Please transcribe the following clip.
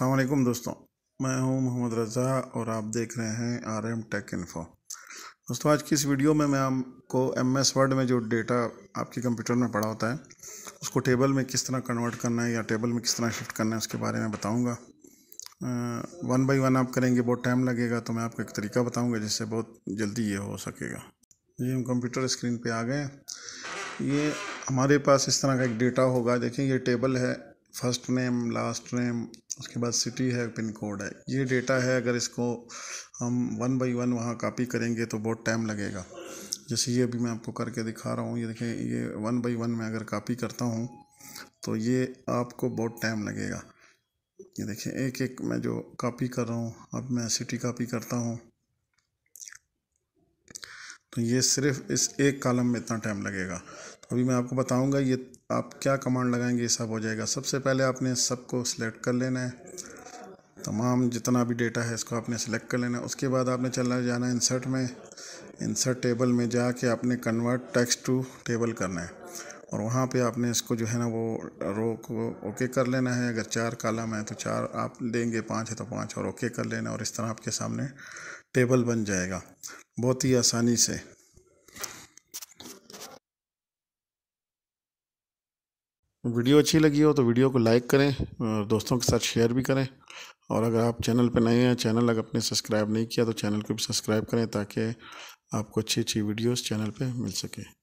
असलकुम दोस्तों मैं हूं मोहम्मद रज़ा और आप देख रहे हैं आर एम टेक इन्फो दोस्तों आज की इस वीडियो में मैं आपको एम एस वर्ड में जो डेटा आपके कंप्यूटर में पड़ा होता है उसको टेबल में किस तरह कन्वर्ट करना है या टेबल में किस तरह शिफ्ट करना है उसके बारे में बताऊंगा वन बाई वन आप करेंगे बहुत टाइम लगेगा तो मैं आपको एक तरीका बताऊँगा जिससे बहुत जल्दी ये हो सकेगा ये हम कंप्यूटर स्क्रीन पर आ गए ये हमारे पास इस तरह का एक डेटा होगा देखें ये टेबल है फर्स्ट नेम लास्ट नेम उसके बाद सिटी है पिन कोड है ये डेटा है अगर इसको हम वन बाई वन वहाँ कापी करेंगे तो बहुत टाइम लगेगा जैसे ये अभी मैं आपको करके दिखा रहा हूँ ये देखें ये वन बाई वन में अगर कापी करता हूँ तो ये आपको बहुत टाइम लगेगा ये देखिए एक एक मैं जो कापी कर रहा हूँ अब मैं सिटी कापी करता हूँ तो ये सिर्फ इस एक कॉलम में इतना टाइम लगेगा तो अभी मैं आपको बताऊंगा ये आप क्या कमांड लगाएंगे ये सब हो जाएगा सबसे पहले आपने सबको सिलेक्ट कर लेना है तमाम जितना भी डेटा है इसको आपने सेलेक्ट कर लेना है उसके बाद आपने चलना जाना है इंसर्ट में इंसर्ट टेबल में जाके आपने कन्वर्ट टेक्स्ट टू टेबल करना है और वहाँ पे आपने इसको जो है ना वो रो को ओके कर लेना है अगर चार कालम है तो चार आप देंगे पाँच है तो पाँच और ओके कर लेना और इस तरह आपके सामने टेबल बन जाएगा बहुत ही आसानी से वीडियो अच्छी लगी हो तो वीडियो को लाइक करें और दोस्तों के साथ शेयर भी करें और अगर आप चैनल पर नए हैं चैनल अगर आपने सब्सक्राइब नहीं किया तो चैनल को भी सब्सक्राइब करें ताकि आपको अच्छी अच्छी वीडियोस चैनल पे मिल सके